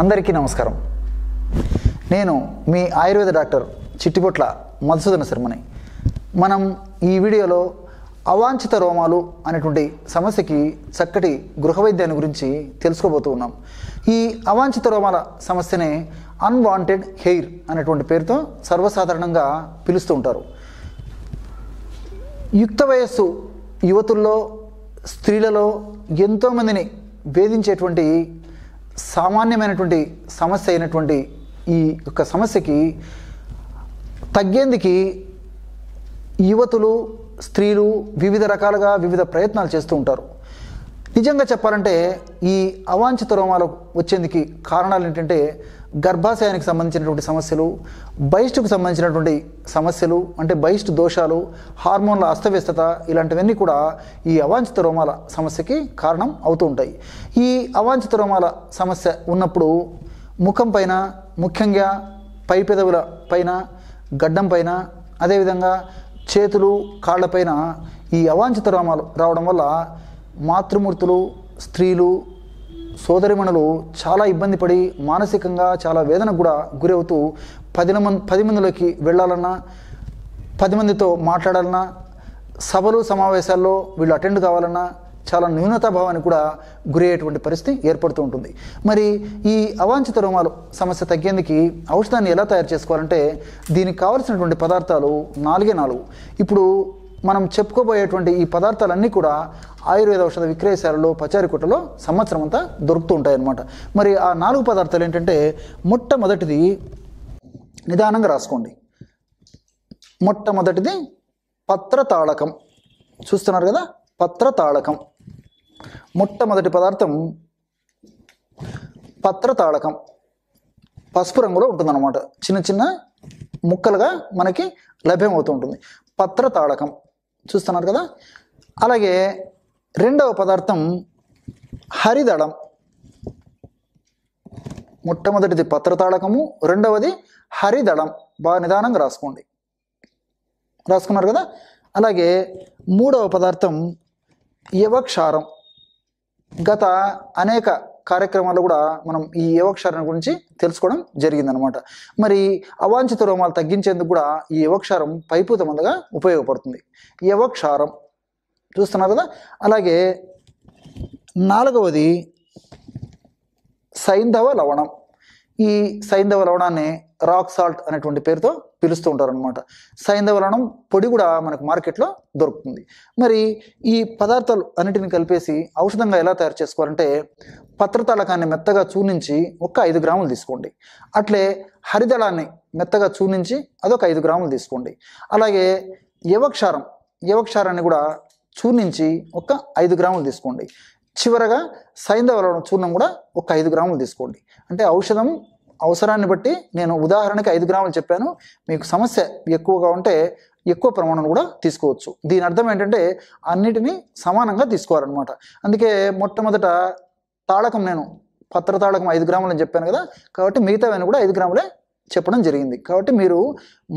అందరికీ నమస్కారం నేను మీ ఆయుర్వేద డాక్టర్ చిట్టిపొట్ల మధుసూదన శర్మని మనం ఈ వీడియోలో అవాంఛిత రోమాలు అనేటువంటి సమస్యకి చక్కటి గృహ వైద్యాన్ని గురించి తెలుసుకోబోతూ ఉన్నాం ఈ అవాంఛిత రోమాల సమస్యనే అన్వాంటెడ్ హెయిర్ అనేటువంటి పేరుతో సర్వసాధారణంగా పిలుస్తూ ఉంటారు యుక్త వయస్సు యువతుల్లో స్త్రీలలో ఎంతోమందిని వేధించేటువంటి సామాన్యమైనటువంటి సమస్య అయినటువంటి ఈ యొక్క సమస్యకి తగ్గేందుకు యువతులు స్త్రీలు వివిధ రకాలుగా వివిధ ప్రయత్నాలు చేస్తూ ఉంటారు నిజంగా చెప్పాలంటే ఈ అవాంఛిత రోమాలు వచ్చేందుకు కారణాలు ఏంటంటే గర్భాశయానికి సంబంధించినటువంటి సమస్యలు బయిష్టుకు సంబంధించినటువంటి సమస్యలు అంటే బయిష్టు దోషాలు హార్మోన్ల అస్తవ్యస్తత ఇలాంటివన్నీ కూడా ఈ అవాంఛిత రోమాల సమస్యకి కారణం అవుతూ ఉంటాయి ఈ అవాంఛిత రోమాల సమస్య ఉన్నప్పుడు ముఖం పైన ముఖ్యంగా పెదవుల పైన గడ్డం పైన అదేవిధంగా చేతులు కాళ్ళపైన ఈ అవాంఛిత రోమాలు రావడం వల్ల మాతృమూర్తులు స్త్రీలు సోదరిమణులు చాలా ఇబ్బంది పడి మానసికంగా చాలా వేదనకు కూడా గురవుతూ పది మంది పది మందిలోకి వెళ్ళాలన్నా పది మందితో మాట్లాడాలన్నా సభలు సమావేశాల్లో వీళ్ళు అటెండ్ కావాలన్నా చాలా న్యూనతాభావానికి కూడా గురయ్యేటువంటి పరిస్థితి ఏర్పడుతూ ఉంటుంది మరి ఈ అవాంఛిత రోమాలు సమస్య తగ్గేందుకు ఔషధాన్ని ఎలా తయారు చేసుకోవాలంటే దీనికి కావలసినటువంటి పదార్థాలు నాలుగే నాలుగు ఇప్పుడు మనం చెప్పుకోబోయేటువంటి ఈ పదార్థాలన్నీ కూడా ఆయుర్వేద ఔషధ విక్రయశాలలో పచారికుట్టలో సంవత్సరం అంతా దొరుకుతూ ఉంటాయన్నమాట మరి ఆ నాలుగు పదార్థాలు ఏంటంటే మొట్టమొదటిది నిదానంగా రాసుకోండి మొట్టమొదటిది పత్రతాళకం చూస్తున్నారు కదా పత్రతాళకం మొట్టమొదటి పదార్థం పత్రతాళకం పసుపు రంగులో ఉంటుందన్నమాట చిన్న చిన్న ముక్కలుగా మనకి లభ్యమవుతూ ఉంటుంది పత్రతాళకం చూస్తున్నారు కదా అలాగే రెండవ పదార్థం హరిదళం మొట్టమొదటిది పత్రతాళకము రెండవది హరిదళం బాగా నిదానంగా రాసుకోండి రాసుకున్నారు కదా అలాగే మూడవ పదార్థం యవక్షారం గత అనేక కార్యక్రమాల్లో కూడా మనం ఈ యువక్షారం గురించి తెలుసుకోవడం జరిగిందనమాట మరి అవాంఛిత రోమాలు తగ్గించేందుకు కూడా ఈ యువక్షారం పైపూత మందుగా ఉపయోగపడుతుంది యవక్షారం చూస్తున్నారు కదా అలాగే నాలుగవది సైంధవ లవణం ఈ సైంధవ లవణాన్ని రాక్ సాల్ట్ అనేటువంటి పేరుతో పిలుస్తూ ఉంటారనమాట సైంధవలనం పొడి కూడా మనకు మార్కెట్లో దొరుకుతుంది మరి ఈ పదార్థాలు అన్నిటిని కలిపేసి ఔషధంగా ఎలా తయారు చేసుకోవాలంటే పత్రతలకాన్ని మెత్తగా చూనించి ఒక ఐదు గ్రాములు తీసుకోండి అట్లే హరిదళాన్ని మెత్తగా చూనించి అదొక ఐదు గ్రాములు తీసుకోండి అలాగే యవక్షారం యవక్షారాన్ని కూడా చూర్ణించి ఒక ఐదు గ్రాములు తీసుకోండి చివరగా సైంధవలవడం చూర్ణం కూడా ఒక ఐదు గ్రాములు తీసుకోండి అంటే ఔషధం అవసరాన్ని బట్టి నేను ఉదాహరణకి ఐదు గ్రాములు చెప్పాను మీకు సమస్య ఎక్కువగా ఉంటే ఎక్కువ ప్రమాణం కూడా తీసుకోవచ్చు దీని అర్థం ఏంటంటే అన్నిటినీ సమానంగా తీసుకోవాలన్నమాట అందుకే మొట్టమొదట తాళకం నేను పత్ర తాళకం ఐదు గ్రాములు అని చెప్పాను కదా కాబట్టి మిగతావన్నీ కూడా ఐదు గ్రాములే చెప్పడం జరిగింది కాబట్టి మీరు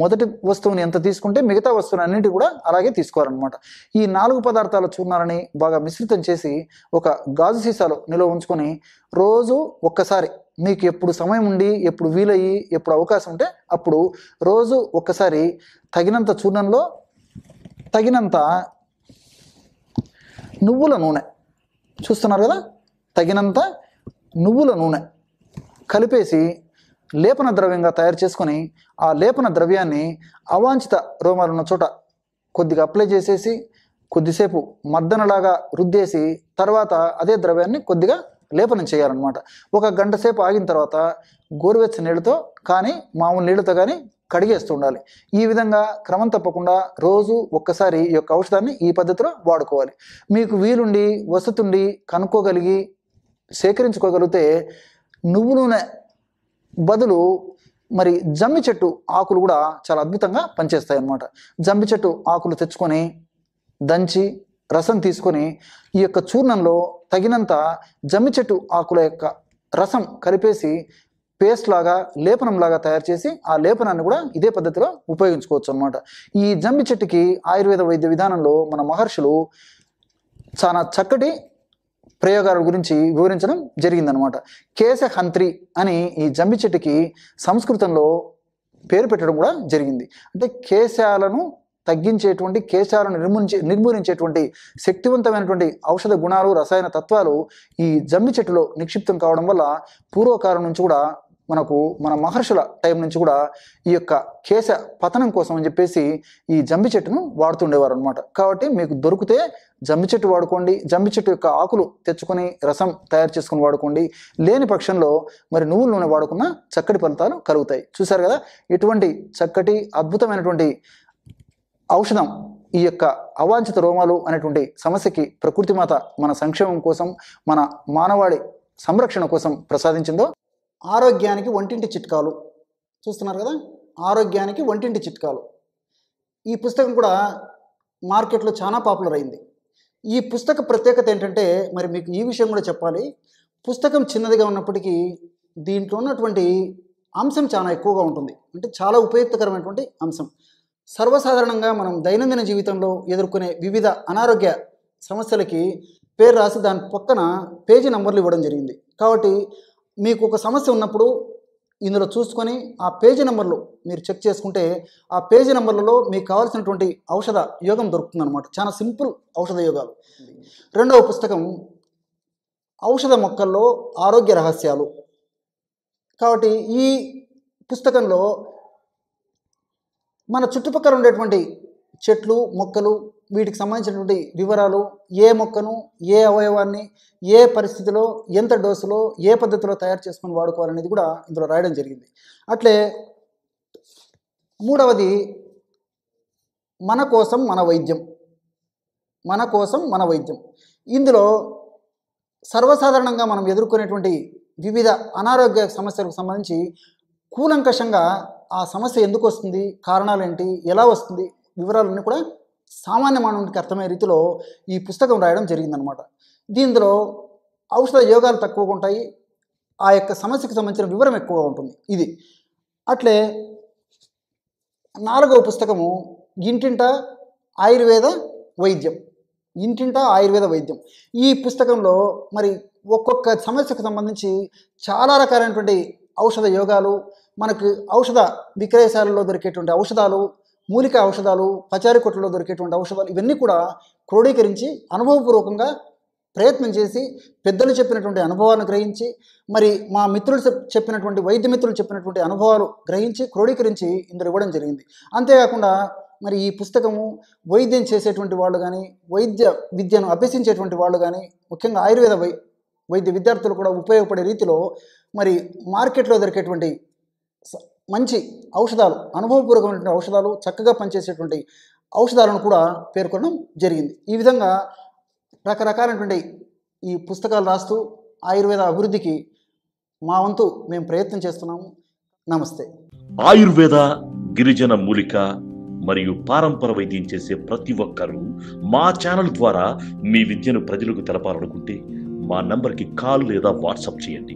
మొదటి వస్తువుని ఎంత తీసుకుంటే మిగతా వస్తువుని అన్నిటి కూడా అలాగే తీసుకోవాలన్నమాట ఈ నాలుగు పదార్థాలు చూర్ణాలని బాగా మిశ్రితం చేసి ఒక గాజు సీసాలో నిల్వ ఉంచుకొని రోజు ఒక్కసారి మీకు ఎప్పుడు సమయం ఉండి ఎప్పుడు వీలయ్యి ఎప్పుడు అవకాశం ఉంటే అప్పుడు రోజు ఒక్కసారి తగినంత చూర్ణంలో తగినంత నువ్వుల నూనె చూస్తున్నారు కదా తగినంత నువ్వుల నూనె కలిపేసి లేపన ద్రవ్యంగా తయారు చేసుకొని ఆ లేపన ద్రవ్యాన్ని అవాంఛిత రోమాలు ఉన్న చోట కొద్దిగా అప్లై చేసేసి కొద్దిసేపు మద్దనలాగా రుద్దేసి తర్వాత అదే ద్రవ్యాన్ని కొద్దిగా లేపనం చేయాలన్నమాట ఒక గంట సేపు ఆగిన తర్వాత గోరువెచ్చ నీళ్ళతో కానీ మామూలు నీళ్ళతో కానీ కడిగేస్తూ ఉండాలి ఈ విధంగా క్రమం తప్పకుండా రోజు ఒక్కసారి ఈ యొక్క ఔషధాన్ని ఈ పద్ధతిలో వాడుకోవాలి మీకు వీలుండి వసతుండి కనుక్కోగలిగి సేకరించుకోగలిగితే నువ్వు నూనె బదులు మరి జమ్మి చెట్టు ఆకులు కూడా చాలా అద్భుతంగా పనిచేస్తాయి అన్నమాట జమ్మి చెట్టు ఆకులు తెచ్చుకొని దంచి రసం తీసుకొని ఈ యొక్క చూర్ణంలో తగినంత జమ్మి చెట్టు ఆకుల యొక్క రసం కలిపేసి పేస్ట్ లాగా లేపనం లాగా తయారు చేసి ఆ లేపనాన్ని కూడా ఇదే పద్ధతిలో ఉపయోగించుకోవచ్చు అనమాట ఈ జమ్మి చెట్టుకి ఆయుర్వేద వైద్య విధానంలో మన మహర్షులు చాలా చక్కటి ప్రయోగాల గురించి వివరించడం జరిగిందనమాట కేశహంత్రి అని ఈ జమ్మి చెట్టుకి సంస్కృతంలో పేరు పెట్టడం కూడా జరిగింది అంటే కేశాలను తగ్గించేటువంటి కేశాలను నిర్మూలించే నిర్మూలించేటువంటి శక్తివంతమైనటువంటి ఔషధ గుణాలు రసాయన తత్వాలు ఈ జమ్మి చెట్టులో నిక్షిప్తం కావడం వల్ల పూర్వకాలం నుంచి కూడా మనకు మన మహర్షుల టైం నుంచి కూడా ఈ యొక్క కేశ పతనం కోసం అని చెప్పేసి ఈ జమ్మి చెట్టును వాడుతుండేవారు అనమాట కాబట్టి మీకు దొరికితే జమ్మి చెట్టు వాడుకోండి జమ్మి చెట్టు యొక్క ఆకులు తెచ్చుకొని రసం తయారు చేసుకుని వాడుకోండి లేని పక్షంలో మరి నువ్వుల నూనె వాడుకున్న చక్కటి ఫలితాలు కలుగుతాయి చూశారు కదా ఇటువంటి చక్కటి అద్భుతమైనటువంటి ఔషధం ఈ యొక్క అవాంఛిత రోమాలు అనేటువంటి సమస్యకి ప్రకృతి మాత మన సంక్షేమం కోసం మన మానవాళి సంరక్షణ కోసం ప్రసాదించిందో ఆరోగ్యానికి వంటింటి చిట్కాలు చూస్తున్నారు కదా ఆరోగ్యానికి వంటింటి చిట్కాలు ఈ పుస్తకం కూడా మార్కెట్లో చాలా పాపులర్ అయింది ఈ పుస్తక ప్రత్యేకత ఏంటంటే మరి మీకు ఈ విషయం కూడా చెప్పాలి పుస్తకం చిన్నదిగా ఉన్నప్పటికీ దీంట్లో ఉన్నటువంటి అంశం చాలా ఎక్కువగా ఉంటుంది అంటే చాలా ఉపయుక్తకరమైనటువంటి అంశం సర్వసాధారణంగా మనం దైనందిన జీవితంలో ఎదుర్కొనే వివిధ అనారోగ్య సమస్యలకి పేరు రాసి దాని పక్కన పేజీ నంబర్లు ఇవ్వడం జరిగింది కాబట్టి మీకు ఒక సమస్య ఉన్నప్పుడు ఇందులో చూసుకొని ఆ పేజీ నెంబర్లు మీరు చెక్ చేసుకుంటే ఆ పేజీ నెంబర్లలో మీకు కావాల్సినటువంటి ఔషధ యోగం దొరుకుతుంది అనమాట చాలా సింపుల్ ఔషధ యోగాలు రెండవ పుస్తకం ఔషధ మొక్కల్లో ఆరోగ్య రహస్యాలు కాబట్టి ఈ పుస్తకంలో మన చుట్టుపక్కల ఉండేటువంటి చెట్లు మొక్కలు వీటికి సంబంధించినటువంటి వివరాలు ఏ మొక్కను ఏ అవయవాన్ని ఏ పరిస్థితిలో ఎంత డోసులో ఏ పద్ధతిలో తయారు చేసుకొని వాడుకోవాలనేది కూడా ఇందులో రాయడం జరిగింది అట్లే మూడవది మన కోసం మన వైద్యం మన కోసం మన వైద్యం ఇందులో సర్వసాధారణంగా మనం ఎదుర్కొనేటువంటి వివిధ అనారోగ్య సమస్యలకు సంబంధించి కూలంకషంగా ఆ సమస్య ఎందుకు వస్తుంది కారణాలు ఏంటి ఎలా వస్తుంది వివరాలన్నీ కూడా సామాన్య మానవునికి అర్థమయ్యే రీతిలో ఈ పుస్తకం రాయడం జరిగిందనమాట దీనిలో ఔషధ యోగాలు తక్కువగా ఉంటాయి ఆ యొక్క సమస్యకు సంబంధించిన వివరం ఎక్కువగా ఉంటుంది ఇది అట్లే నాలుగవ పుస్తకము ఇంటింట ఆయుర్వేద వైద్యం ఇంటింట ఆయుర్వేద వైద్యం ఈ పుస్తకంలో మరి ఒక్కొక్క సమస్యకు సంబంధించి చాలా రకాలైనటువంటి ఔషధ యోగాలు మనకు ఔషధ విక్రయశాలలో దొరికేటువంటి ఔషధాలు మూలిక ఔషధాలు పచారి కొట్లలో దొరికేటువంటి ఔషధాలు ఇవన్నీ కూడా క్రోడీకరించి అనుభవపూర్వకంగా ప్రయత్నం చేసి పెద్దలు చెప్పినటువంటి అనుభవాలను గ్రహించి మరి మా మిత్రులు చెప్పినటువంటి వైద్య మిత్రులు చెప్పినటువంటి అనుభవాలు గ్రహించి క్రోడీకరించి ఇందులో ఇవ్వడం జరిగింది అంతేకాకుండా మరి ఈ పుస్తకము వైద్యం చేసేటువంటి వాళ్ళు కానీ వైద్య విద్యను అభ్యసించేటువంటి వాళ్ళు కానీ ముఖ్యంగా ఆయుర్వేద వై వైద్య విద్యార్థులు కూడా ఉపయోగపడే రీతిలో మరి మార్కెట్లో దొరికేటువంటి మంచి ఔషధాలు అనుభవపూర్వకమైనటువంటి ఔషధాలు చక్కగా పనిచేసేటువంటి ఔషధాలను కూడా పేర్కొనడం జరిగింది ఈ విధంగా రకరకాలైనటువంటి ఈ పుస్తకాలు రాస్తూ ఆయుర్వేద అభివృద్ధికి మా వంతు మేము ప్రయత్నం చేస్తున్నాము నమస్తే ఆయుర్వేద గిరిజన మూలిక మరియు పారంపర వైద్యం చేసే ప్రతి ఒక్కరూ మా ఛానల్ ద్వారా మీ విద్యను ప్రజలకు తెలపాలనుకుంటే మా నంబర్కి కాల్ లేదా వాట్సాప్ చేయండి